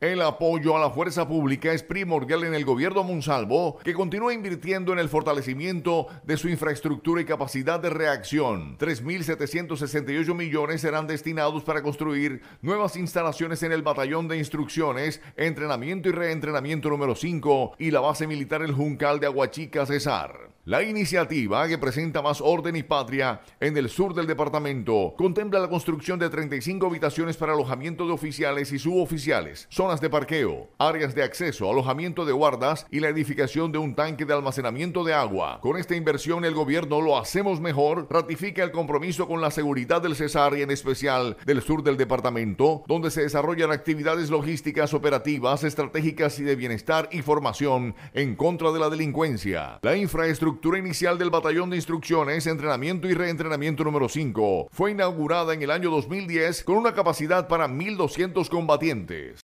El apoyo a la fuerza pública es primordial en el gobierno Monsalvo, que continúa invirtiendo en el fortalecimiento de su infraestructura y capacidad de reacción. 3.768 millones serán destinados para construir nuevas instalaciones en el batallón de instrucciones, entrenamiento y reentrenamiento número 5 y la base militar El Juncal de Aguachica Cesar. La iniciativa, que presenta más orden y patria en el sur del departamento, contempla la construcción de 35 habitaciones para alojamiento de oficiales y suboficiales. Son de parqueo, áreas de acceso, alojamiento de guardas y la edificación de un tanque de almacenamiento de agua. Con esta inversión el gobierno lo hacemos mejor, ratifica el compromiso con la seguridad del Cesar y en especial del sur del departamento, donde se desarrollan actividades logísticas, operativas, estratégicas y de bienestar y formación en contra de la delincuencia. La infraestructura inicial del batallón de instrucciones, entrenamiento y reentrenamiento número 5 fue inaugurada en el año 2010 con una capacidad para 1.200 combatientes.